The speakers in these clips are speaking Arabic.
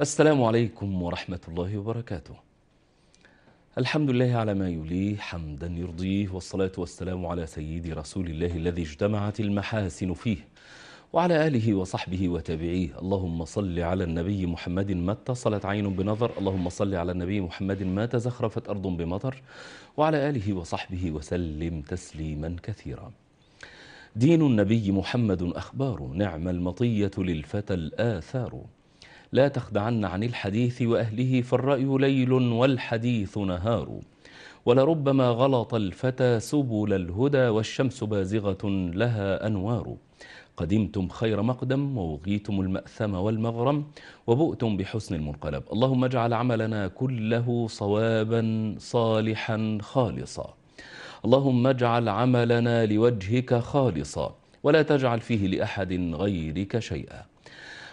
السلام عليكم ورحمة الله وبركاته الحمد لله على ما يليه حمدا يرضيه والصلاة والسلام على سيد رسول الله الذي اجتمعت المحاسن فيه وعلى آله وصحبه وتابعيه اللهم صل على النبي محمد ما اتصلت عين بنظر اللهم صل على النبي محمد ما تزخرفت أرض بمطر وعلى آله وصحبه وسلم تسليما كثيرا دين النبي محمد أخبار نعم المطية للفتى الآثار لا تخدعن عن الحديث وأهله فالرأي ليل والحديث نهار ولربما غلط الفتى سبل الهدى والشمس بازغة لها أنوار قدمتم خير مقدم ووغيتم المأثم والمغرم وبؤتم بحسن المنقلب اللهم اجعل عملنا كله صوابا صالحا خالصا اللهم اجعل عملنا لوجهك خالصا ولا تجعل فيه لأحد غيرك شيئا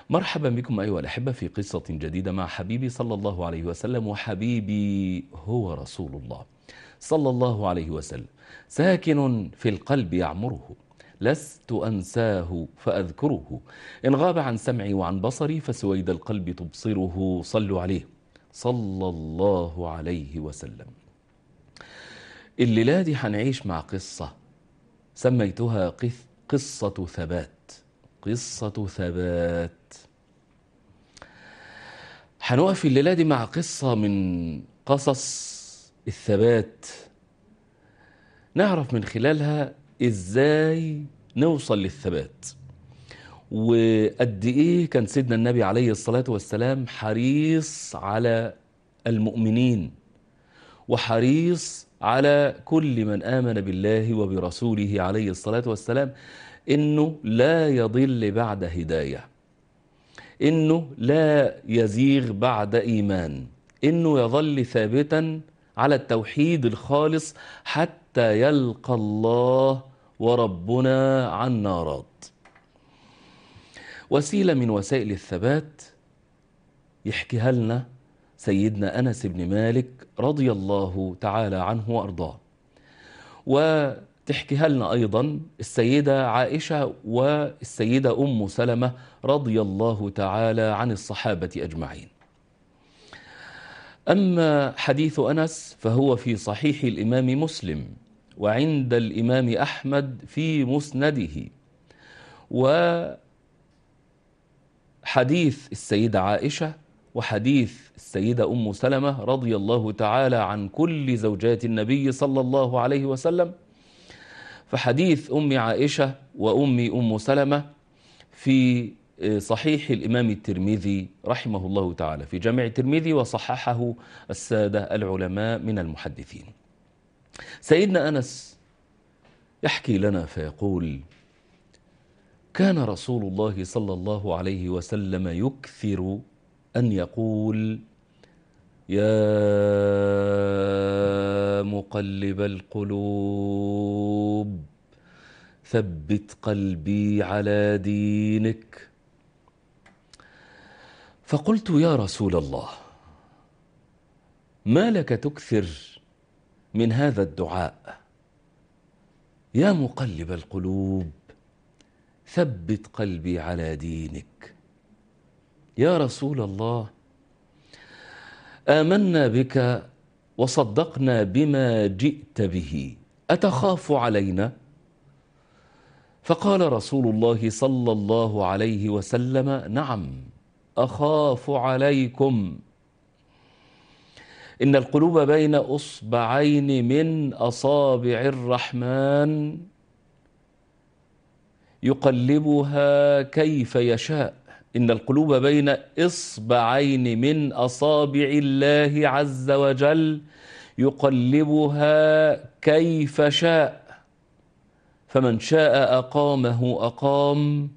مرحبا بكم أيها الأحبة في قصة جديدة مع حبيبي صلى الله عليه وسلم وحبيبي هو رسول الله صلى الله عليه وسلم ساكن في القلب يعمره لست أنساه فأذكره إن غاب عن سمعي وعن بصري فسويد القلب تبصره صلوا عليه صلى الله عليه وسلم الليلة دي هنعيش مع قصة سميتها قصة ثبات قصة ثبات هنقف الليلة دي مع قصة من قصص الثبات نعرف من خلالها ازاي نوصل للثبات وقد ايه كان سيدنا النبي عليه الصلاة والسلام حريص على المؤمنين وحريص على كل من آمن بالله وبرسوله عليه الصلاة والسلام انه لا يضل بعد هدايه انه لا يزيغ بعد ايمان انه يظل ثابتا على التوحيد الخالص حتى يلقى الله وربنا عن نارات وسيله من وسائل الثبات يحكيها لنا سيدنا انس بن مالك رضي الله تعالى عنه وارضاه تحكيها لنا أيضا السيدة عائشة والسيدة أم سلمة رضي الله تعالى عن الصحابة أجمعين أما حديث أنس فهو في صحيح الإمام مسلم وعند الإمام أحمد في مسنده وحديث السيدة عائشة وحديث السيدة أم سلمة رضي الله تعالى عن كل زوجات النبي صلى الله عليه وسلم فحديث أم عائشة وأمي أم سلمة في آه، صحيح الإمام الترمذي رحمه الله تعالى في جامع الترمذي وصححه السادة العلماء من المحدثين سيدنا أنس يحكي لنا فيقول كان رسول الله صلى الله عليه وسلم يكثر أن يقول يا مقلب القلوب ثبت قلبي على دينك فقلت يا رسول الله ما لك تكثر من هذا الدعاء يا مقلب القلوب ثبت قلبي على دينك يا رسول الله آمنا بك وصدقنا بما جئت به أتخاف علينا؟ فقال رسول الله صلى الله عليه وسلم نعم أخاف عليكم إن القلوب بين أصبعين من أصابع الرحمن يقلبها كيف يشاء إن القلوب بين إصبعين من أصابع الله عز وجل يقلبها كيف شاء فمن شاء أقامه أقام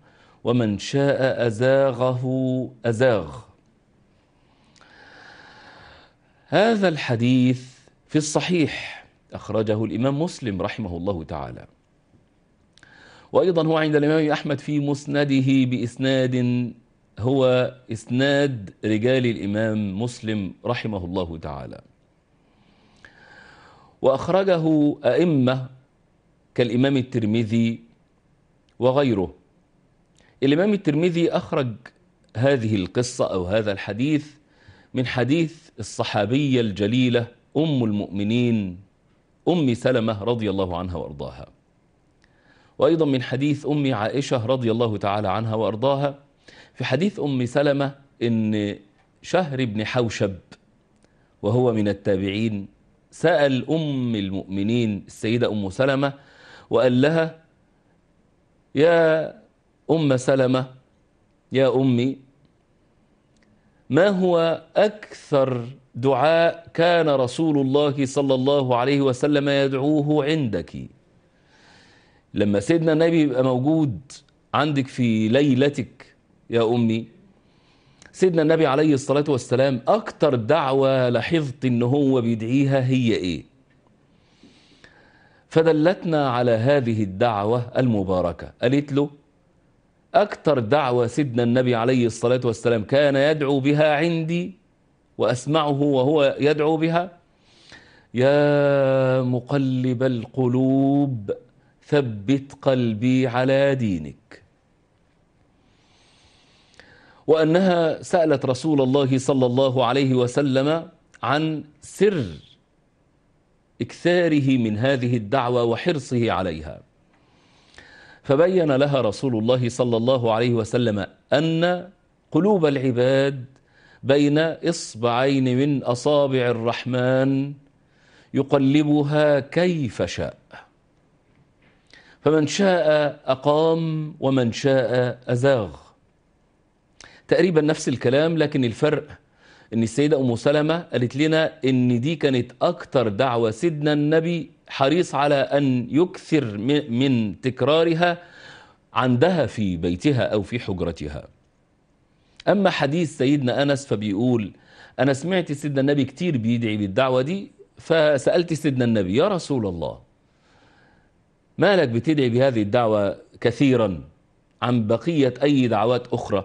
ومن شاء أزاغه أزاغ هذا الحديث في الصحيح أخرجه الإمام مسلم رحمه الله تعالى وأيضا هو عند الإمام أحمد في مسنده بإسناد هو إسناد رجال الإمام مسلم رحمه الله تعالى وأخرجه أئمة كالإمام الترمذي وغيره الإمام الترمذي أخرج هذه القصة أو هذا الحديث من حديث الصحابية الجليلة أم المؤمنين أم سلمة رضي الله عنها وأرضاها وأيضا من حديث أم عائشة رضي الله تعالى عنها وأرضاها في حديث أم سلمة إن شهر بن حوشب وهو من التابعين سأل أم المؤمنين السيدة أم سلمة وقال لها يا أم سلمة يا أمي ما هو أكثر دعاء كان رسول الله صلى الله عليه وسلم يدعوه عندك لما سيدنا النبي يبقى موجود عندك في ليلتك يا أمي سيدنا النبي عليه الصلاة والسلام أكتر دعوة لاحظت إن هو بيدعيها هي إيه فدلتنا على هذه الدعوة المباركة قالت له أكتر دعوة سيدنا النبي عليه الصلاة والسلام كان يدعو بها عندي وأسمعه وهو يدعو بها يا مقلب القلوب ثبت قلبي على دينك وأنها سألت رسول الله صلى الله عليه وسلم عن سر إكثاره من هذه الدعوة وحرصه عليها فبين لها رسول الله صلى الله عليه وسلم أن قلوب العباد بين إصبعين من أصابع الرحمن يقلبها كيف شاء فمن شاء أقام ومن شاء أزاغ تقريبا نفس الكلام لكن الفرق ان السيدة ام سلمة قالت لنا ان دي كانت اكتر دعوة سيدنا النبي حريص على ان يكثر من تكرارها عندها في بيتها او في حجرتها اما حديث سيدنا انس فبيقول انا سمعت سيدنا النبي كتير بيدعي بالدعوة دي فسألت سيدنا النبي يا رسول الله مالك بتدعي بهذه الدعوة كثيرا عن بقية أي دعوات أخرى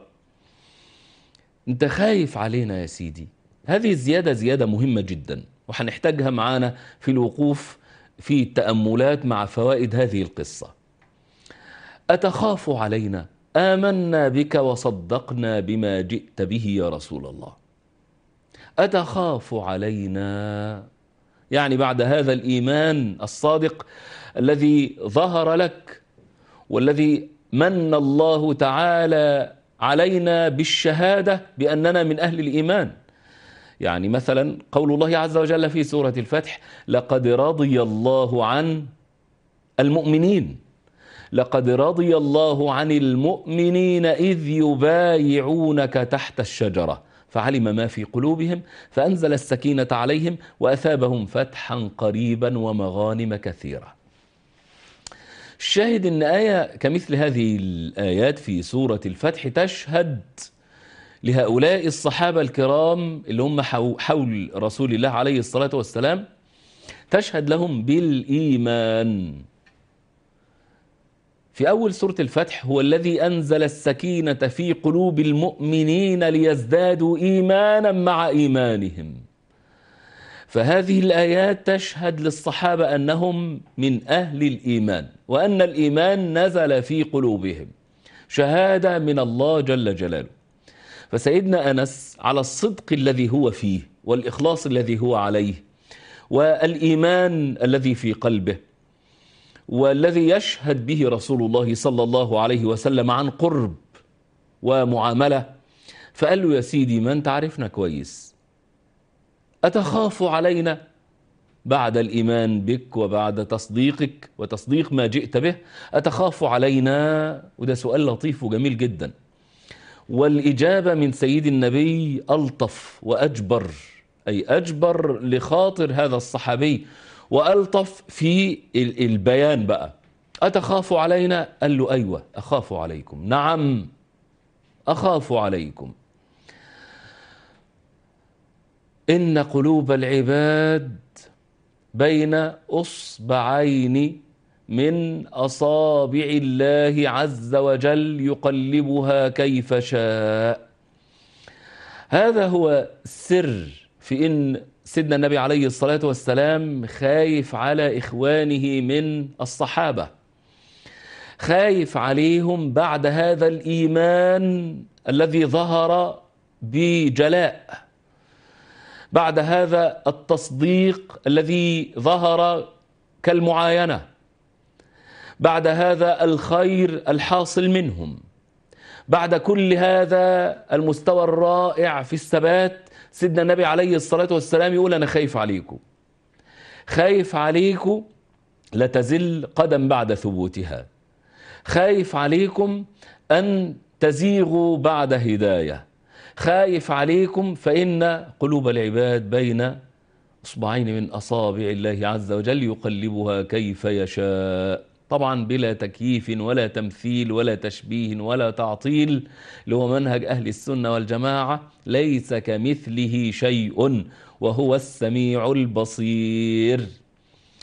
انت خايف علينا يا سيدي هذه الزيادة زيادة مهمة جدا وهنحتاجها معانا في الوقوف في التأملات مع فوائد هذه القصة أتخاف علينا آمنا بك وصدقنا بما جئت به يا رسول الله أتخاف علينا يعني بعد هذا الإيمان الصادق الذي ظهر لك والذي من الله تعالى علينا بالشهادة بأننا من أهل الإيمان يعني مثلا قول الله عز وجل في سورة الفتح لقد رضي الله عن المؤمنين لقد رضي الله عن المؤمنين إذ يبايعونك تحت الشجرة فعلم ما في قلوبهم فأنزل السكينة عليهم وأثابهم فتحا قريبا ومغانم كثيرة الشاهد ان آية كمثل هذه الآيات في سورة الفتح تشهد لهؤلاء الصحابة الكرام اللي هم حول رسول الله عليه الصلاة والسلام تشهد لهم بالإيمان في أول سورة الفتح هو الذي أنزل السكينة في قلوب المؤمنين ليزدادوا إيمانا مع إيمانهم فهذه الآيات تشهد للصحابة أنهم من أهل الإيمان وأن الإيمان نزل في قلوبهم شهادة من الله جل جلاله فسيدنا أنس على الصدق الذي هو فيه والإخلاص الذي هو عليه والإيمان الذي في قلبه والذي يشهد به رسول الله صلى الله عليه وسلم عن قرب ومعاملة فقال له يا سيدي ما أنت عارفنا كويس أتخاف علينا بعد الإيمان بك وبعد تصديقك وتصديق ما جئت به أتخاف علينا وده سؤال لطيف وجميل جدا والإجابة من سيد النبي ألطف وأجبر أي أجبر لخاطر هذا الصحابي وألطف في البيان بقى أتخاف علينا؟ قال له أيوة أخاف عليكم نعم أخاف عليكم إن قلوب العباد بين أصبعين من أصابع الله عز وجل يقلبها كيف شاء هذا هو سر في إن سيدنا النبي عليه الصلاة والسلام خايف على إخوانه من الصحابة خايف عليهم بعد هذا الإيمان الذي ظهر بجلاء بعد هذا التصديق الذي ظهر كالمعاينة بعد هذا الخير الحاصل منهم بعد كل هذا المستوى الرائع في الثبات سيدنا النبي عليه الصلاة والسلام يقول أنا خايف عليكم خايف عليكم لتزل قدم بعد ثبوتها خايف عليكم أن تزيغوا بعد هداية خايف عليكم فإن قلوب العباد بين أصبعين من أصابع الله عز وجل يقلبها كيف يشاء طبعا بلا تكييف ولا تمثيل ولا تشبيه ولا تعطيل اللي هو منهج أهل السنة والجماعة ليس كمثله شيء وهو السميع البصير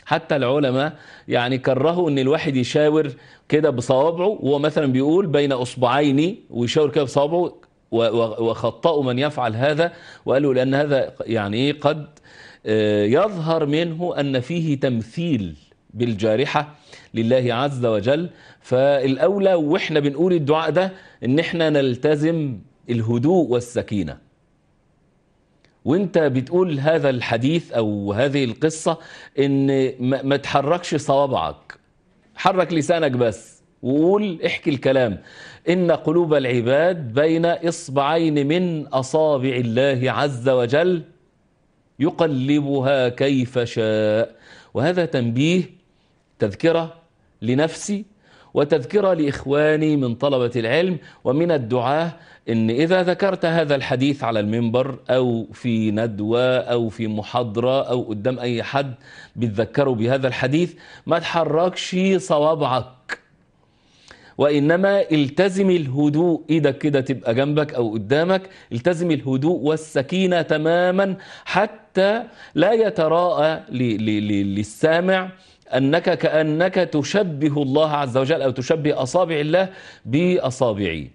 حتى العلماء يعني كرهوا ان الواحد يشاور كده بصوابعه وهو مثلا بيقول بين اصبعين ويشاور كده بصوابعه وخطأوا من يفعل هذا وقالوا لأن هذا يعني إيه قد آه، يظهر منه أن فيه تمثيل بالجارحة لله عز وجل فالأولى وإحنا بنقول الدعاء ده إن إحنا نلتزم الهدوء والسكينة وانت بتقول هذا الحديث او هذه القصة ان ما تحركش صوابعك حرك لسانك بس وقول احكي الكلام إن قلوب العباد بين إصبعين من أصابع الله عز وجل يقلبها كيف شاء وهذا تنبيه تذكرة لنفسي وتذكرة لإخواني من طلبة العلم ومن الدعاة إن إذا ذكرت هذا الحديث على المنبر أو في ندوة أو في محاضرة أو قدام أي حد بتذكره بهذا الحديث ما تحركش صوابعك وإنما التزم الهدوء إيدك كده تبقى جنبك أو قدامك التزم الهدوء والسكينة تماما حتى لا يتراءى للسامع أنك كأنك تشبه الله عز وجل أو تشبه أصابع الله بأصابعي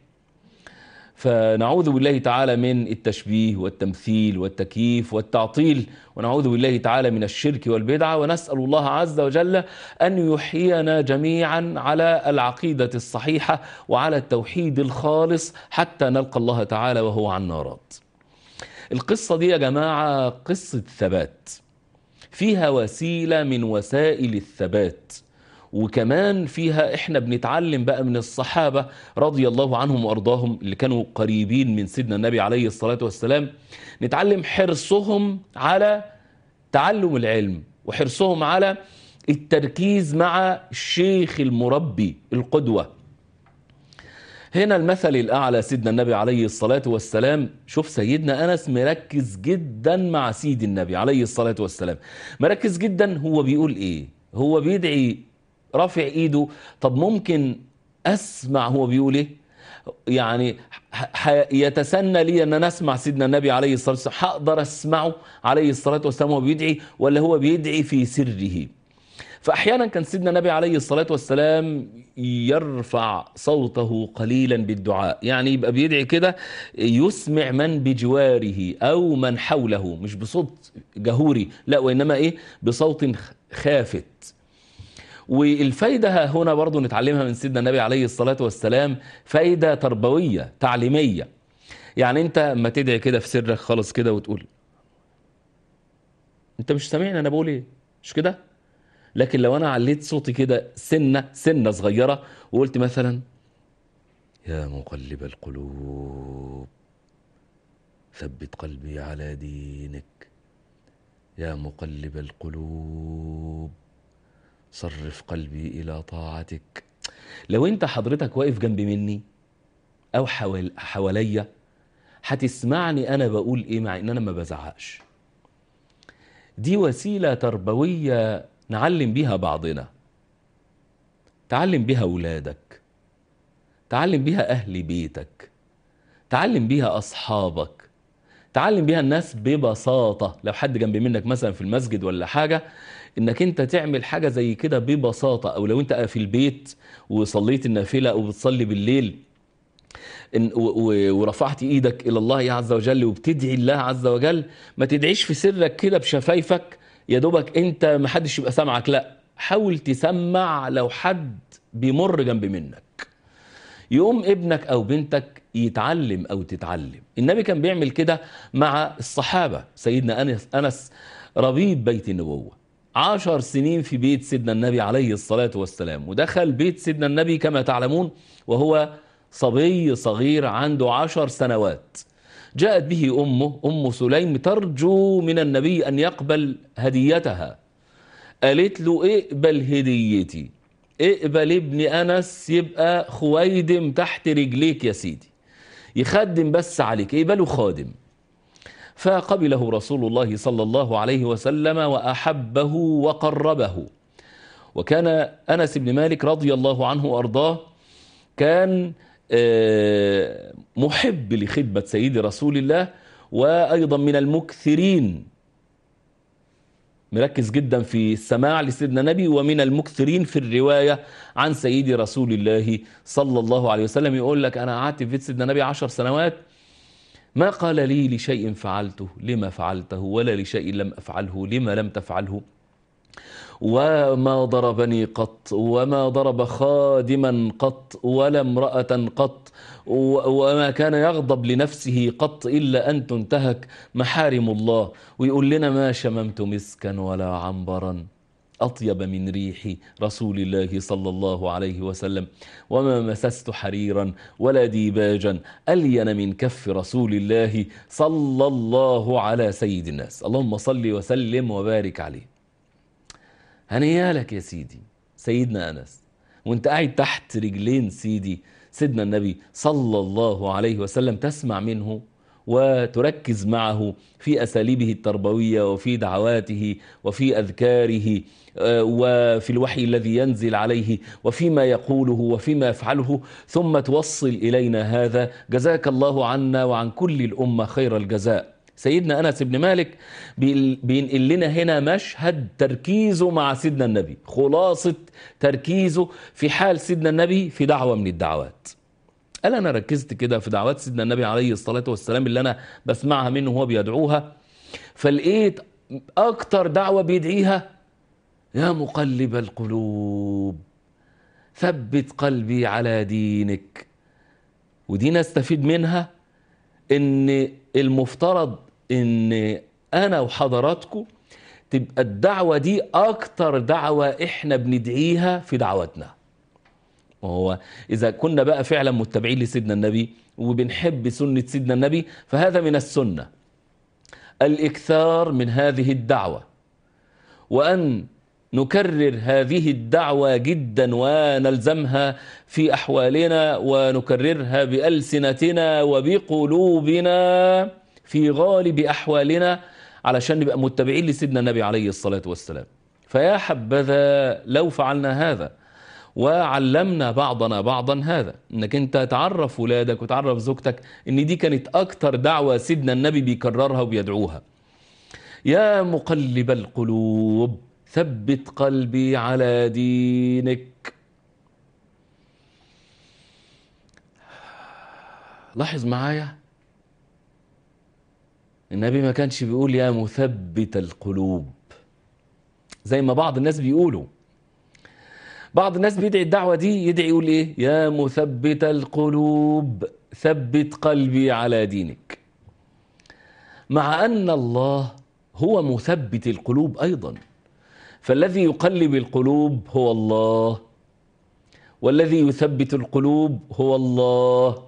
فنعوذ بالله تعالى من التشبيه والتمثيل والتكييف والتعطيل ونعوذ بالله تعالى من الشرك والبدعة ونسأل الله عز وجل أن يحيينا جميعا على العقيدة الصحيحة وعلى التوحيد الخالص حتى نلقى الله تعالى وهو عنا راض القصة دي يا جماعة قصة ثبات فيها وسيلة من وسائل الثبات وكمان فيها احنا بنتعلم بقى من الصحابة رضي الله عنهم وارضاهم اللي كانوا قريبين من سيدنا النبي عليه الصلاة والسلام نتعلم حرصهم على تعلم العلم وحرصهم على التركيز مع الشيخ المربي القدوة هنا المثل الأعلى سيدنا النبي عليه الصلاة والسلام شوف سيدنا أنس مركز جدا مع سيد النبي عليه الصلاة والسلام مركز جدا هو بيقول إيه هو بيدعي رافع ايده طب ممكن اسمع هو بيقول ايه يعني يتسنى لي ان انا اسمع سيدنا النبي عليه الصلاه والسلام هقدر اسمعه عليه الصلاه والسلام وهو بيدعي ولا هو بيدعي في سره فاحيانا كان سيدنا النبي عليه الصلاه والسلام يرفع صوته قليلا بالدعاء يعني يبقى بيدعي كده يسمع من بجواره او من حوله مش بصوت جهوري لا وانما ايه بصوت خافت والفايدة هنا برضو نتعلمها من سيدنا النبي عليه الصلاة والسلام فايدة تربوية تعليمية يعني انت اما تدعي كده في سرك خالص كده وتقول انت مش سامعني انا بقول ايه مش كده لكن لو انا عليت صوتي كده سنه سنه صغيره وقلت مثلا يا مقلب القلوب ثبت قلبي على دينك يا مقلب القلوب صرف قلبي إلى طاعتك لو أنت حضرتك واقف جنبي مني أو حوال حواليا هتسمعني أنا بقول إيه مع إن أنا ما بزعقش دي وسيلة تربوية نعلم بيها بعضنا تعلم بيها أولادك تعلم بيها أهل بيتك تعلم بيها أصحابك تعلم بيها الناس ببساطة لو حد جنبي منك مثلا في المسجد ولا حاجة انك انت تعمل حاجة زي كده ببساطة او لو انت في البيت وصليت النافلة او بتصلي بالليل إن ورفعت ايدك الى الله عز وجل وبتدعي الله عز وجل ما تدعيش في سرك كده بشفايفك يا دوبك انت ما حدش يبقى سامعك لا حاول تسمع لو حد بيمر جنب منك يقوم ابنك او بنتك يتعلم او تتعلم النبي كان بيعمل كده مع الصحابه سيدنا انس انس ربيب بيت النبوه عشر سنين في بيت سيدنا النبي عليه الصلاة والسلام ودخل بيت سيدنا النبي كما تعلمون وهو صبي صغير عنده عشر سنوات جاءت به أمه أم سليم ترجو من النبي أن يقبل هديتها قالت له اقبل هديتي اقبل ابن أنس يبقى خويدم تحت رجليك يا سيدي يخدم بس عليك اقبله خادم فقبله رسول الله صلى الله عليه وسلم وأحبه وقربه وكان أنس بن مالك رضي الله عنه وأرضاه كان آه، محب لخدمة سيد رسول الله وأيضا من المكثرين مركز جدا في السماع لسيدنا النبي ومن المكثرين في الرواية عن سيد رسول الله صلى الله عليه وسلم يقول لك أنا قعدت في بيت سيدنا النبي عشر سنوات ما قال لي لشيء فعلته لما فعلته ولا لشيء لم أفعله لما لم تفعله وما ضربني قط وما ضرب خادما قط ولا امرأة قط وما كان يغضب لنفسه قط إلا أن تنتهك محارم الله ويقول لنا ما شممت مسكا ولا عنبرا أطيب من ريح رسول الله صلى الله عليه وسلم وما مسست حريرا ولا ديباجا ألين من كف رسول الله صلى الله على سيد الناس اللهم صل وسلم وبارك عليه هنيالك يا سيدي سيدنا أنس وانت قاعد تحت رجلين سيدي سيدنا النبي صلى الله عليه وسلم تسمع منه وتركز معه في أساليبه التربوية وفي دعواته وفي أذكاره آه، وفي الوحي الذي ينزل عليه وفيما يقوله وفيما يفعله ثم توصل إلينا هذا جزاك الله عنا وعن كل الأمة خير الجزاء سيدنا أنس بن مالك بينقل لنا هنا مشهد تركيزه مع سيدنا النبي خلاصة تركيزه في حال سيدنا النبي في دعوة من الدعوات قال انا ركزت كده في دعوات سيدنا النبي عليه الصلاه والسلام اللي انا بسمعها منه وهو بيدعوها فلقيت اكتر دعوه بيدعيها يا مقلب القلوب ثبت قلبي على دينك ودي نستفيد منها ان المفترض ان انا وحضراتكم تبقى الدعوه دي اكتر دعوه احنا بندعيها في دعواتنا ما هو إذا كنا بقى فعلا متبعين لسيدنا النبي وبنحب سنة سيدنا النبي فهذا من السنة الإكثار من هذه الدعوة وأن نكرر هذه الدعوة جدا ونلزمها في أحوالنا ونكررها بألسنتنا وبقلوبنا في غالب أحوالنا علشان نبقى متبعين لسيدنا النبي عليه الصلاة والسلام فيا حبذا لو فعلنا هذا وعلمنا بعضنا بعضا هذا انك انت تعرف ولادك وتعرف زوجتك ان دي كانت اكتر دعوة سيدنا النبي بيكررها وبيدعوها يا مقلب القلوب ثبت قلبي على دينك لاحظ معايا النبي ما كانش بيقول يا مثبت القلوب زي ما بعض الناس بيقولوا بعض الناس بيدعي الدعوة دي يدعي يقول إيه يا مثبت القلوب ثبت قلبي على دينك مع أن الله هو مثبت القلوب أيضا فالذي يقلب القلوب هو الله والذي يثبت القلوب هو الله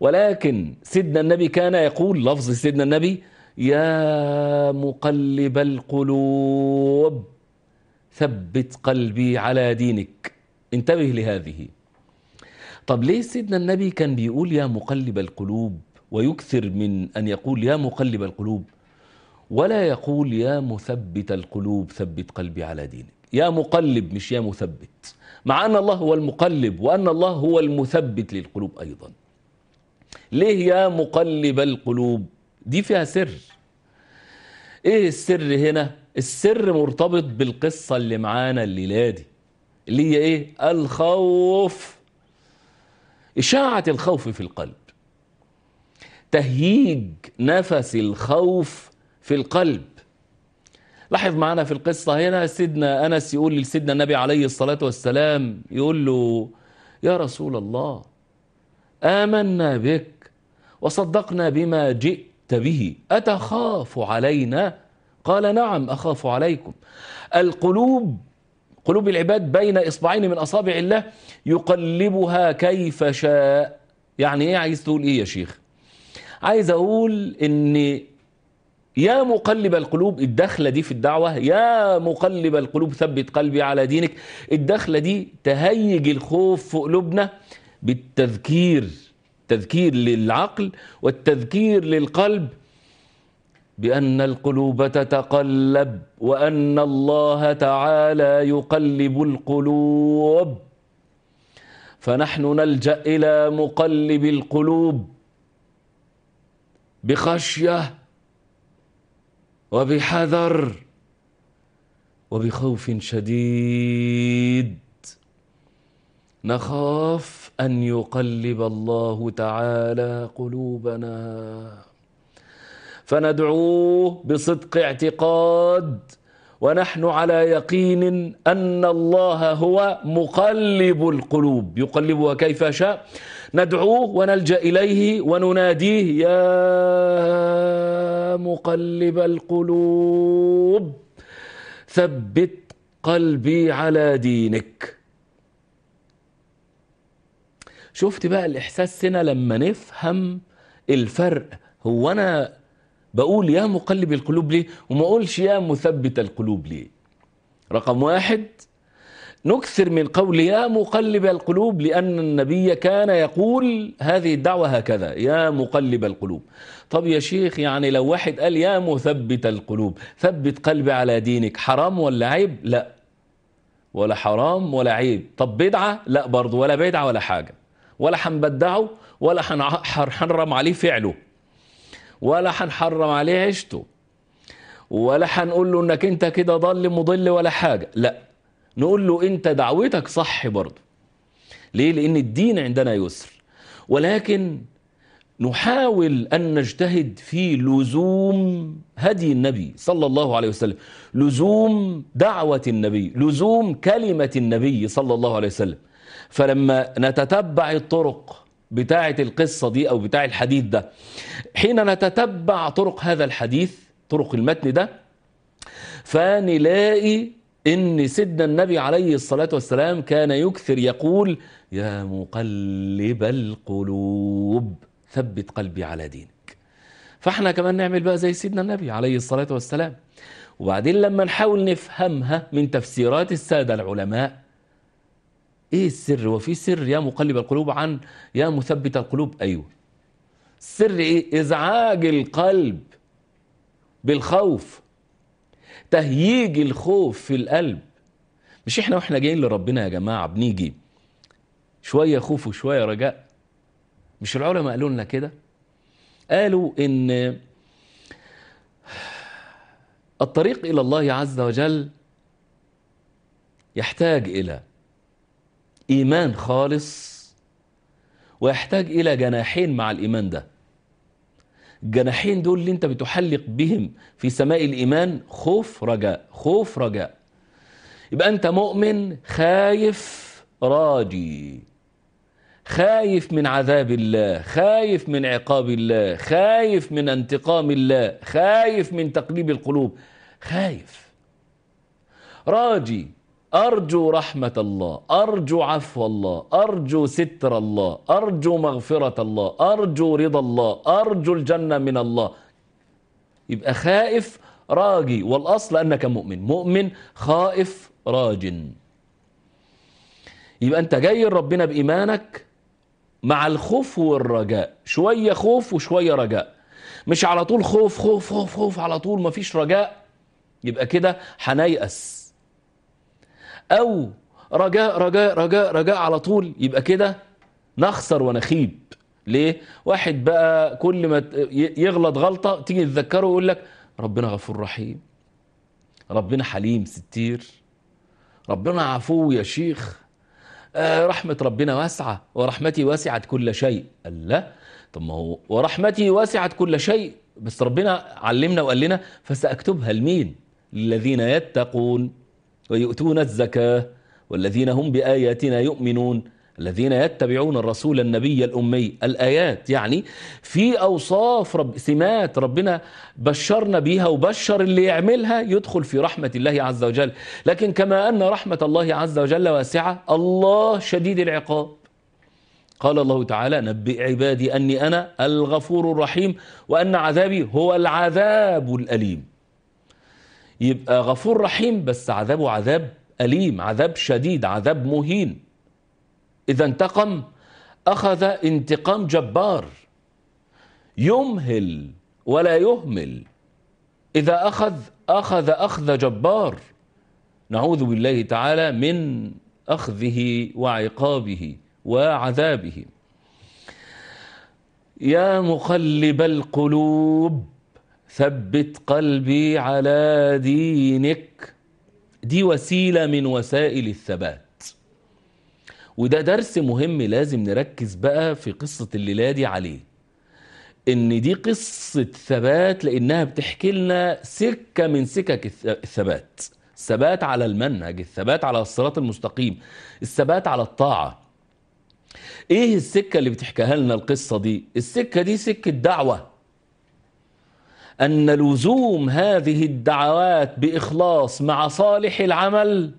ولكن سيدنا النبي كان يقول لفظ سيدنا النبي يا مقلب القلوب ثبت قلبي على دينك انتبه لهذه طب ليه سيدنا النبي كان بيقول يا مقلب القلوب ويكثر من أن يقول يا مقلب القلوب ولا يقول يا مثبت القلوب ثبت قلبي على دينك يا مقلب مش يا مثبت مع أن الله هو المقلب وأن الله هو المثبت للقلوب أيضا ليه يا مقلب القلوب دي فيها سر ايه السر هنا السر مرتبط بالقصة اللي معانا الليلة دي اللي هي ايه الخوف إشاعة الخوف في القلب تهييج نفس الخوف في القلب لاحظ معانا في القصة هنا سيدنا أنس يقول لسيدنا النبي عليه الصلاة والسلام يقول له يا رسول الله آمنا بك وصدقنا بما جئت به أتخاف علينا قال نعم أخاف عليكم القلوب قلوب العباد بين إصبعين من أصابع الله يقلبها كيف شاء يعني إيه عايز تقول إيه يا شيخ عايز أقول إن يا مقلب القلوب الدخلة دي في الدعوة يا مقلب القلوب ثبت قلبي على دينك الدخلة دي تهيج الخوف في قلوبنا بالتذكير تذكير للعقل والتذكير للقلب بأن القلوب تتقلب وأن الله تعالى يقلب القلوب فنحن نلجأ إلى مقلب القلوب بخشية وبحذر وبخوف شديد نخاف أن يقلب الله تعالى قلوبنا فندعوه بصدق اعتقاد ونحن على يقين أن الله هو مقلب القلوب يقلبها كيف شاء ندعوه ونلجأ إليه ونناديه يا مقلب القلوب ثبت قلبي على دينك شفت بقى الإحساس هنا لما نفهم الفرق هو أنا بقول يا مقلب القلوب ليه وما اقولش يا مثبت القلوب ليه رقم واحد نكثر من قول يا مقلب القلوب لأن النبي كان يقول هذه الدعوة هكذا يا مقلب القلوب طب يا شيخ يعني لو واحد قال يا مثبت القلوب ثبت قلبي على دينك حرام ولا عيب لا ولا حرام ولا عيب طب بدعة لا برضه ولا بدعة ولا حاجة ولا هنبدعه ولا حنرم عليه فعله ولا هنحرم عليه عيشته ولا هنقول له انك انت كده ضل مضل ولا حاجه لا نقول له انت دعوتك صح برضه ليه لان الدين عندنا يسر ولكن نحاول ان نجتهد في لزوم هدي النبي صلى الله عليه وسلم لزوم دعوه النبي لزوم كلمه النبي صلى الله عليه وسلم فلما نتتبع الطرق بتاعة القصة دي أو بتاع الحديث ده حين نتتبع طرق هذا الحديث طرق المتن ده فنلاقي إن سيدنا النبي عليه الصلاة والسلام كان يكثر يقول يا مقلب القلوب ثبت قلبي على دينك فاحنا كمان نعمل بقى زي سيدنا النبي عليه الصلاة والسلام وبعدين لما نحاول نفهمها من تفسيرات السادة العلماء ايه السر وفي سر يا مقلب القلوب عن يا مثبت القلوب ايوه سر ايه ازعاج القلب بالخوف تهييج الخوف في القلب مش احنا واحنا جايين لربنا يا جماعه بنيجي شويه خوف وشويه رجاء مش العلماء قالوا لنا كده قالوا ان الطريق الى الله عز وجل يحتاج الى إيمان خالص ويحتاج إلى جناحين مع الإيمان ده الجناحين دول اللي أنت بتحلق بهم في سماء الإيمان خوف رجاء خوف رجاء يبقى أنت مؤمن خايف راجي خايف من عذاب الله خايف من عقاب الله خايف من انتقام الله خايف من تقليب القلوب خايف راجي أرجو رحمة الله أرجو عفو الله أرجو ستر الله أرجو مغفرة الله أرجو رضا الله أرجو الجنة من الله يبقى خائف راجي والأصل أنك مؤمن مؤمن خائف راج يبقى أنت جاي ربنا بإيمانك مع الخوف والرجاء شوية خوف وشوية رجاء مش على طول خوف خوف خوف خوف على طول مفيش رجاء يبقى كده هنيأس أو رجاء رجاء رجاء رجاء على طول يبقى كده نخسر ونخيب ليه واحد بقى كل ما يغلط غلطة تيجي تذكره ويقول لك ربنا غفور رحيم ربنا حليم ستير ربنا عفو يا شيخ آه، رحمة ربنا واسعة ورحمتي وسعت كل شيء الله طب ما هو ورحمتي وسعت كل شيء بس ربنا علمنا وقال لنا فسأكتبها لمين للذين يتقون ويؤتون الزكاة والذين هم بآياتنا يؤمنون الذين يتبعون الرسول النبي الأمي الآيات يعني في أوصاف رب سمات ربنا بشرنا بيها وبشر اللي يعملها يدخل في رحمة الله عز وجل لكن كما أن رحمة الله عز وجل واسعة الله شديد العقاب قال الله تعالى نبئ عبادي أني أنا الغفور الرحيم وأن عذابي هو العذاب الأليم يبقى غفور رحيم بس عذابه عذاب أليم عذاب شديد عذاب مهين إذا انتقم أخذ انتقام جبار يمهل ولا يهمل إذا أخذ أخذ أخذ جبار نعوذ بالله تعالى من أخذه وعقابه وعذابه يا مقلب القلوب ثبت قلبي على دينك دي وسيلة من وسائل الثبات وده درس مهم لازم نركز بقى في قصة الليلة دي عليه ان دي قصة ثبات لانها بتحكي لنا سكة من سكك الثبات الثبات على المنهج الثبات على الصراط المستقيم الثبات على الطاعة ايه السكة اللي بتحكيها لنا القصة دي السكة دي سكة دعوة أن لزوم هذه الدعوات بإخلاص مع صالح العمل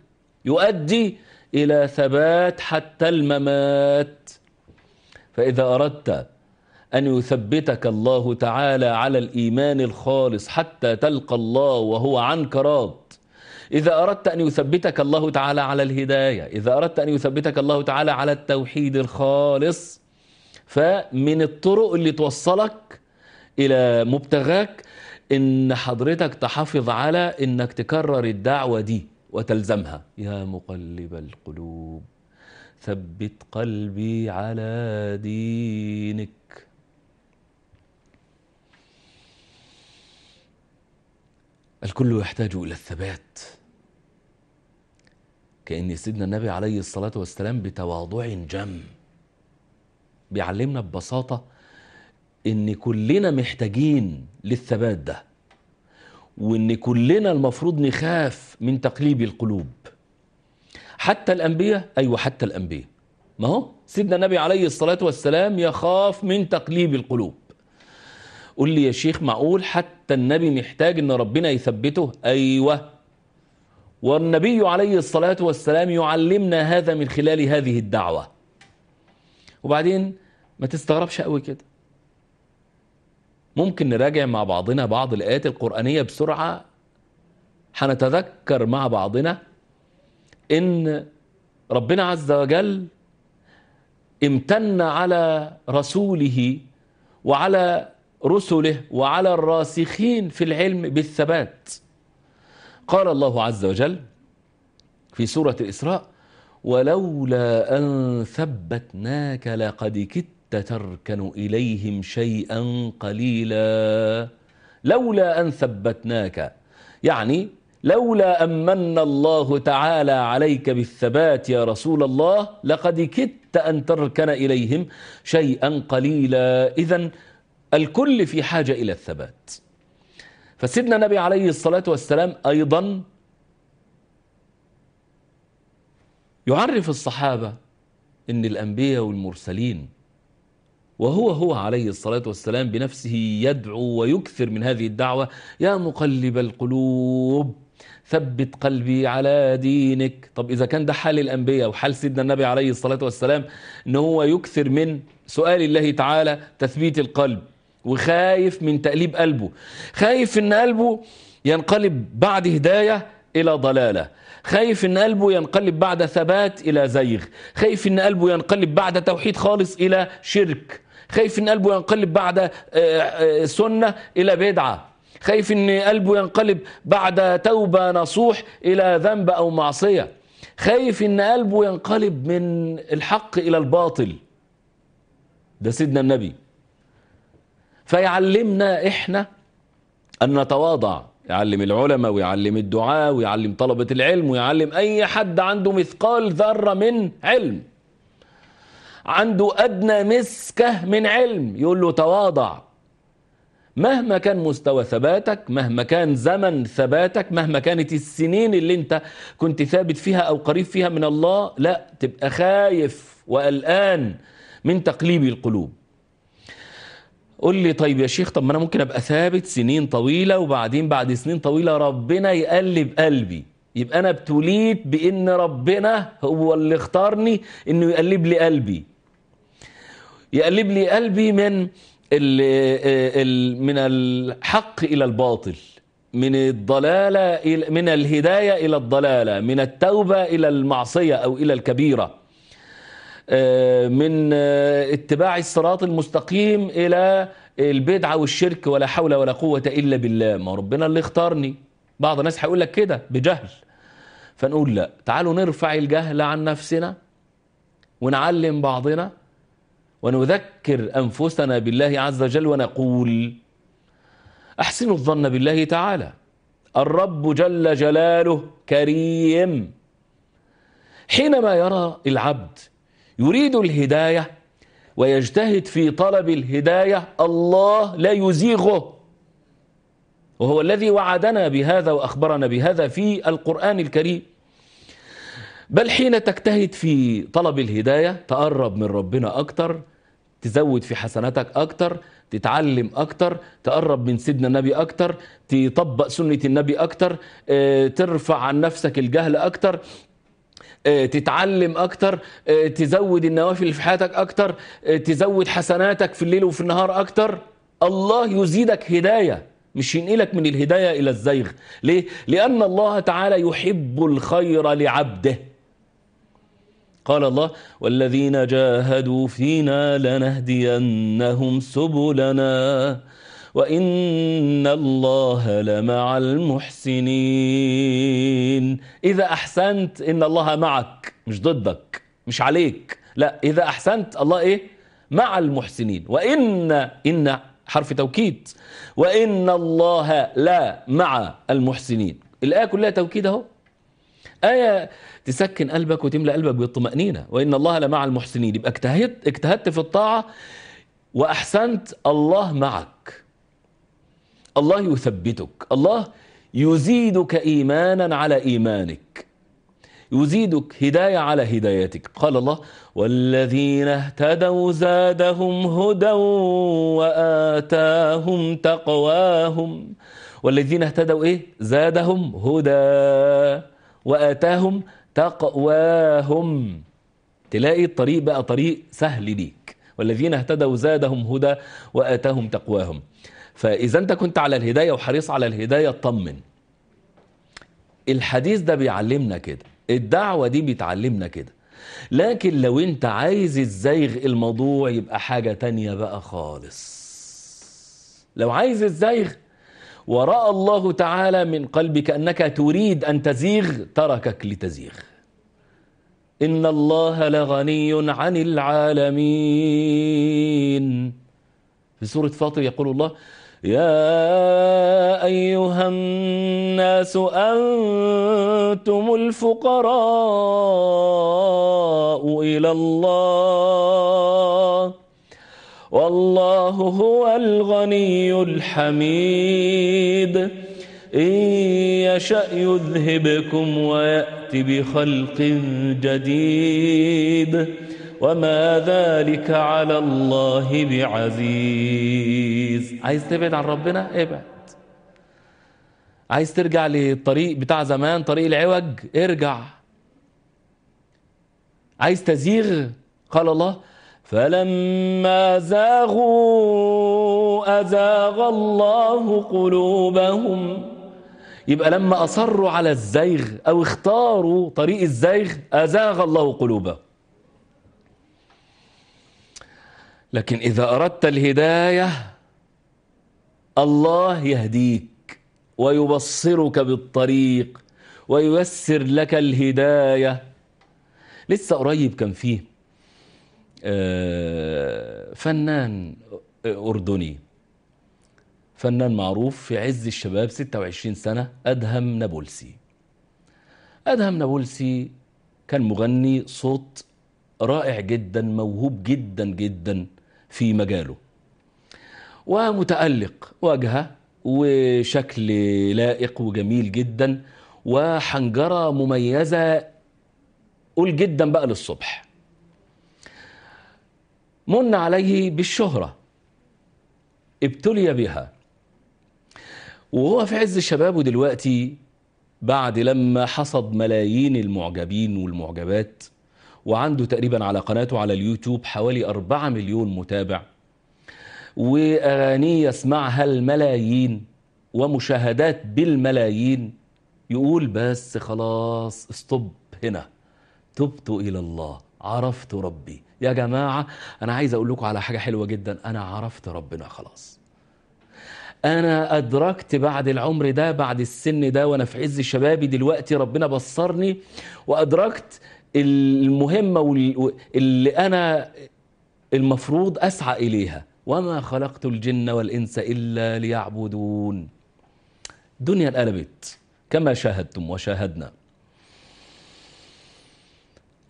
يؤدي إلى ثبات حتى الممات فإذا أردت أن يثبتك الله تعالى على الإيمان الخالص حتى تلقى الله وهو عنك راض إذا أردت أن يثبتك الله تعالى على الهداية إذا أردت أن يثبتك الله تعالى على التوحيد الخالص فمن الطرق اللي توصلك إلى مبتغاك ان حضرتك تحافظ على انك تكرر الدعوه دي وتلزمها يا مقلب القلوب ثبت قلبي على دينك الكل يحتاج الى الثبات كان سيدنا النبي عليه الصلاه والسلام بتواضع جم بيعلمنا ببساطه ان كلنا محتاجين للثبات ده وان كلنا المفروض نخاف من تقليب القلوب حتى الانبياء ايوه حتى الانبياء ما هو سيدنا النبي عليه الصلاه والسلام يخاف من تقليب القلوب قول لي يا شيخ معقول حتى النبي محتاج ان ربنا يثبته ايوه والنبي عليه الصلاه والسلام يعلمنا هذا من خلال هذه الدعوه وبعدين ما تستغربش قوي كده ممكن نراجع مع بعضنا بعض الآيات القرآنية بسرعة هنتذكر مع بعضنا إن ربنا عز وجل امتن على رسوله وعلى رسله وعلى الراسخين في العلم بالثبات قال الله عز وجل في سورة الإسراء ولولا أن ثبتناك لقد كدت تتركن إليهم شيئا قليلا لولا أن ثبتناك يعني لولا أمن الله تعالى عليك بالثبات يا رسول الله لقد كدت أن تركن إليهم شيئا قليلا إذا الكل في حاجة إلى الثبات فسيدنا النبي عليه الصلاة والسلام أيضا يعرف الصحابة إن الأنبياء والمرسلين وهو هو عليه الصلاة والسلام بنفسه يدعو ويكثر من هذه الدعوة يا مقلب القلوب ثبت قلبي على دينك طب إذا كان ده حال الأنبياء وحال سيدنا النبي عليه الصلاة والسلام أن هو يكثر من سؤال الله تعالى تثبيت القلب وخايف من تقليب قلبه خايف أن قلبه ينقلب بعد هداية إلى ضلالة خايف أن قلبه ينقلب بعد ثبات إلى زيغ خايف أن قلبه ينقلب بعد توحيد خالص إلى شرك خايف ان قلبه ينقلب بعد آه، آه، سنه الى بدعه خايف ان قلبه ينقلب بعد توبه نصوح الى ذنب او معصيه خايف ان قلبه ينقلب من الحق الى الباطل ده سيدنا النبي فيعلمنا احنا ان نتواضع يعلم العلماء ويعلم الدعاء ويعلم طلبة العلم ويعلم أي حد عنده مثقال ذرة من علم عنده أدنى مسكة من علم يقول له تواضع مهما كان مستوى ثباتك مهما كان زمن ثباتك مهما كانت السنين اللي انت كنت ثابت فيها أو قريب فيها من الله لا تبقى خايف وقلقان من تقليب القلوب قل لي طيب يا شيخ طب ما انا ممكن ابقى ثابت سنين طويله وبعدين بعد سنين طويله ربنا يقلب قلبي يبقى انا ابتليت بان ربنا هو اللي اختارني انه يقلب لي قلبي يقلب لي قلبي من ال من الحق إلى الباطل من الضلالة إلى من الهداية إلى الضلالة من التوبة إلى المعصية أو إلى الكبيرة آه، من آه، اتباع الصراط المستقيم إلى البدعة والشرك ولا حول ولا قوة إلا بالله ما ربنا اللي اختارني بعض الناس هيقول لك كده بجهل فنقول لا تعالوا نرفع الجهل عن نفسنا ونعلم بعضنا ونذكر أنفسنا بالله عز وجل ونقول أحسنوا الظن بالله تعالى الرب جل جلاله كريم حينما يرى العبد يريد الهداية ويجتهد في طلب الهداية الله لا يزيغه وهو الذي وعدنا بهذا وأخبرنا بهذا في القرآن الكريم بل حين تجتهد في طلب الهداية تقرب من ربنا أكتر تزود في حسناتك أكتر تتعلم أكتر تقرب من سيدنا النبي أكتر تطبق سنة النبي أكتر آه، ترفع عن نفسك الجهل أكتر آه، تتعلم اكتر آه، تزود النوافل في حياتك اكتر تزود حسناتك في الليل وفي النهار اكتر الله يزيدك هدايه مش ينقلك من الهدايه الى الزيغ ليه لان الله تعالى يحب الخير لعبده قال الله والذين جاهدوا فينا لنهدينهم سبلنا وإن الله لمع المحسنين إذا أحسنت إن الله معك مش ضدك مش عليك لا إذا أحسنت الله إيه مع المحسنين وإن إن حرف توكيد وإن الله لا مع المحسنين الآية كلها توكيد أهو آية تسكن قلبك وتملأ قلبك بالطمأنينة وإن الله لمع المحسنين يبقى اجتهدت اجتهدت في الطاعة وأحسنت الله معك الله يثبتك الله يزيدك إيمانا على إيمانك يزيدك هداية على هدايتك قال الله والذين اهتدوا زادهم هدى وآتاهم تقواهم والذين اهتدوا إيه زادهم هدى وآتاهم تقواهم تلاقي الطريق بقى طريق سهل ليك والذين اهتدوا زادهم هدى وآتاهم تقواهم فإذا أنت كنت على الهداية وحريص على الهداية اطمن الحديث ده بيعلمنا كده الدعوة دي بتعلمنا كده لكن لو انت عايز الزيغ الموضوع يبقى حاجة تانية بقى خالص لو عايز الزيغ ورأى الله تعالى من قلبك أنك تريد أن تزيغ تركك لتزيغ إن الله لغني عن العالمين في سورة فاطر يقول الله يا أيها الناس أنتم الفقراء إلى الله والله هو الغني الحميد إن يشأ يذهبكم ويأتي بخلق جديد وما ذلك على الله بعزيز عايز تبعد عن ربنا ابعد عايز ترجع للطريق بتاع زمان طريق العوج ارجع عايز تزيغ قال الله فَلَمَّا زَاغُوا أَزَاغَ اللَّهُ قُلُوبَهُمْ يبقى لما أصروا على الزيغ أو اختاروا طريق الزيغ أزاغ الله قلوبهم لكن إذا أردت الهداية الله يهديك ويبصرك بالطريق وييسر لك الهداية لسه قريب كان فيه آه، فنان أردني فنان معروف في عز الشباب 26 سنة أدهم نابلسي أدهم نابلسي كان مغني صوت رائع جدا موهوب جدا جدا في مجاله ومتألق واجهة وشكل لائق وجميل جدا وحنجرة مميزة قول جدا بقى للصبح من عليه بالشهرة ابتلي بها وهو في عز شبابه دلوقتي بعد لما حصد ملايين المعجبين والمعجبات وعنده تقريبا على قناته على اليوتيوب حوالي 4 مليون متابع وأغاني يسمعها الملايين ومشاهدات بالملايين يقول بس خلاص استوب هنا تبت إلى الله عرفت ربي يا جماعة أنا عايز أقول لكم على حاجة حلوة جدا أنا عرفت ربنا خلاص أنا أدركت بعد العمر ده بعد السن ده وأنا في عز شبابي دلوقتي ربنا بصرني وأدركت المهمة اللي أنا المفروض أسعى إليها وما خلقت الجن والإنس إلا ليعبدون الدنيا انقلبت كما شاهدتم وشاهدنا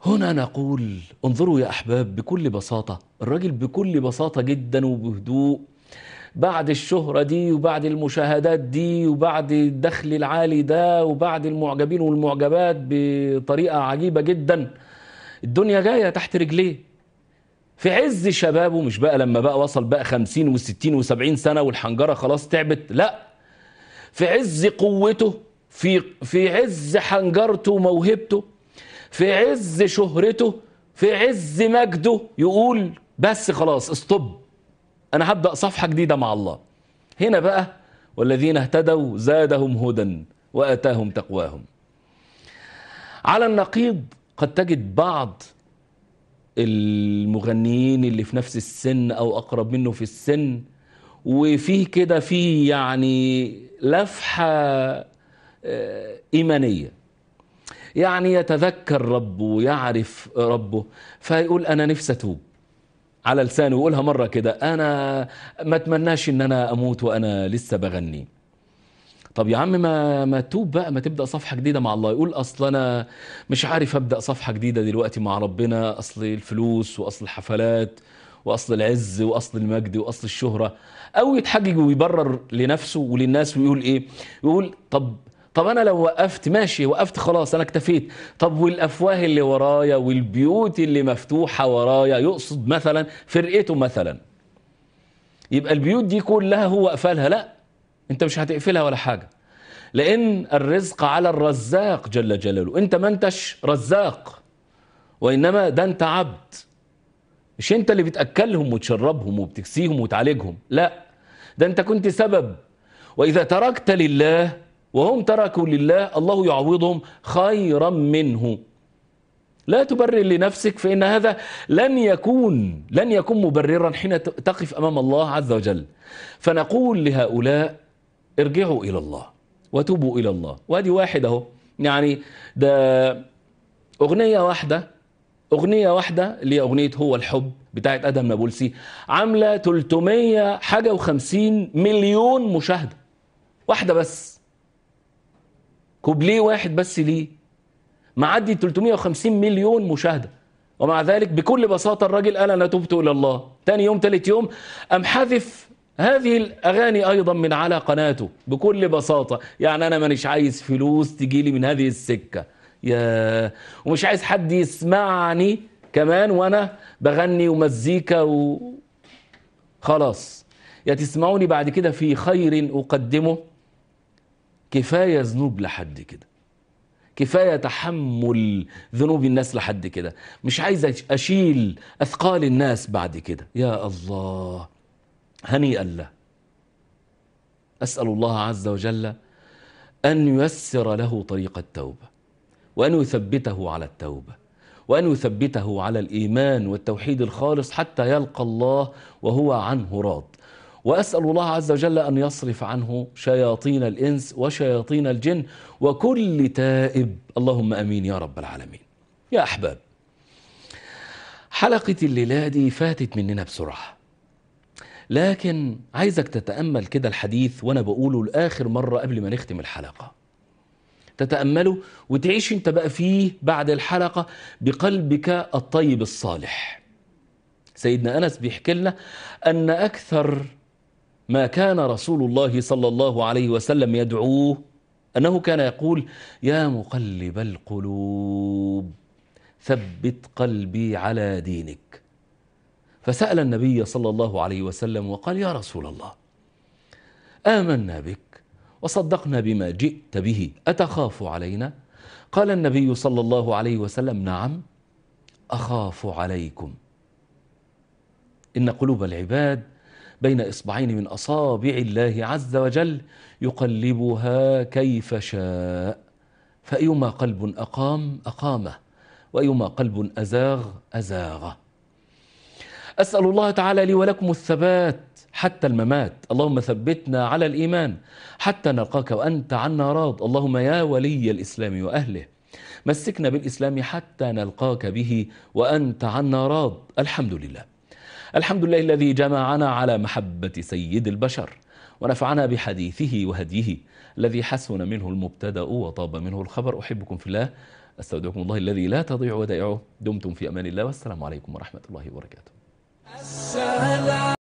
هنا نقول انظروا يا أحباب بكل بساطة الراجل بكل بساطة جدا وبهدوء بعد الشهرة دي وبعد المشاهدات دي وبعد الدخل العالي ده وبعد المعجبين والمعجبات بطريقة عجيبة جدا الدنيا جاية تحت رجليه في عز شبابه مش بقى لما بقى وصل بقى خمسين وستين وسبعين سنة والحنجرة خلاص تعبت لا في عز قوته في, في عز حنجرته وموهبته في عز شهرته في عز مجده يقول بس خلاص استوب أنا هبدأ صفحة جديدة مع الله هنا بقى والذين اهتدوا زادهم هدى وآتاهم تقواهم على النقيض قد تجد بعض المغنيين اللي في نفس السن أو أقرب منه في السن وفيه كده في يعني لفحة آه، إيمانية يعني يتذكر ربه ويعرف ربه فيقول أنا نفسي أتوب على لسانه ويقولها مرة كده أنا ما أتمناش إن أنا أموت وأنا لسه بغني طب يا عم ما ما توب بقى ما تبدا صفحه جديده مع الله يقول اصل انا مش عارف ابدا صفحه جديده دلوقتي مع ربنا اصل الفلوس واصل الحفلات واصل العز واصل المجد واصل الشهره او يتحجج ويبرر لنفسه وللناس ويقول ايه يقول طب طب انا لو وقفت ماشي وقفت خلاص انا اكتفيت طب والافواه اللي ورايا والبيوت اللي مفتوحه ورايا يقصد مثلا فرقته مثلا يبقى البيوت دي كلها هو قفلها لا انت مش هتقفلها ولا حاجه لان الرزق على الرزاق جل جلاله انت ما انتش رزاق وانما ده انت عبد مش انت اللي بتاكلهم وتشربهم وبتكسيهم وتعالجهم لا ده انت كنت سبب واذا تركت لله وهم تركوا لله الله يعوضهم خيرا منه لا تبرر لنفسك فإن هذا لن يكون لن يكون مبررا حين تقف أمام الله عز وجل فنقول لهؤلاء ارجعوا إلى الله وتوبوا إلى الله وادي واحد أهو يعني ده أغنية واحدة أغنية واحدة اللي هي أغنية هو الحب بتاعت أدم نابلسي عاملة 300 حاجه مليون مشاهدة واحدة بس كوب ليه واحد بس ليه معدي 350 مليون مشاهدة ومع ذلك بكل بساطة الراجل قال أنا تبت إلى الله تاني يوم تالت يوم أم حذف هذه الأغاني أيضا من على قناته بكل بساطة يعني أنا مانيش عايز فلوس تجيلي من هذه السكة يا ومش عايز حد يسمعني كمان وأنا بغني ومزيكا و... خلاص يا تسمعوني بعد كده في خير أقدمه كفاية ذنوب لحد كده كفاية تحمل ذنوب الناس لحد كده مش عايز أشيل أثقال الناس بعد كده يا الله هنيئا له أسأل الله عز وجل أن ييسر له طريق التوبة وأن يثبته على التوبة وأن يثبته على الإيمان والتوحيد الخالص حتى يلقى الله وهو عنه راض وأسأل الله عز وجل أن يصرف عنه شياطين الإنس وشياطين الجن وكل تائب اللهم أمين يا رب العالمين يا أحباب حلقة الليلة دي فاتت مننا بسرعة لكن عايزك تتأمل كده الحديث وأنا بقوله لآخر مرة قبل ما نختم الحلقة تتأمله وتعيش أنت بقى فيه بعد الحلقة بقلبك الطيب الصالح سيدنا أنس بيحكي لنا أن أكثر ما كان رسول الله صلى الله عليه وسلم يدعوه أنه كان يقول يا مقلب القلوب ثبت قلبي على دينك فسأل النبي صلى الله عليه وسلم وقال يا رسول الله آمنا بك وصدقنا بما جئت به أتخاف علينا؟ قال النبي صلى الله عليه وسلم نعم أخاف عليكم إن قلوب العباد بين إصبعين من أصابع الله عز وجل يقلبها كيف شاء فأيما قلب أقام أقامه وأيما قلب أزاغ أزاغه أسأل الله تعالى لي ولكم الثبات حتى الممات اللهم ثبتنا على الإيمان حتى نلقاك وأنت عنا راض اللهم يا ولي الإسلام وأهله مسكنا بالإسلام حتى نلقاك به وأنت عنا راض الحمد لله الحمد لله الذي جمعنا على محبة سيد البشر ونفعنا بحديثه وهديه الذي حسن منه المبتدا وطاب منه الخبر أحبكم في الله أستودعكم الله الذي لا تضيع ودائعه دمتم في أمان الله والسلام عليكم ورحمة الله وبركاته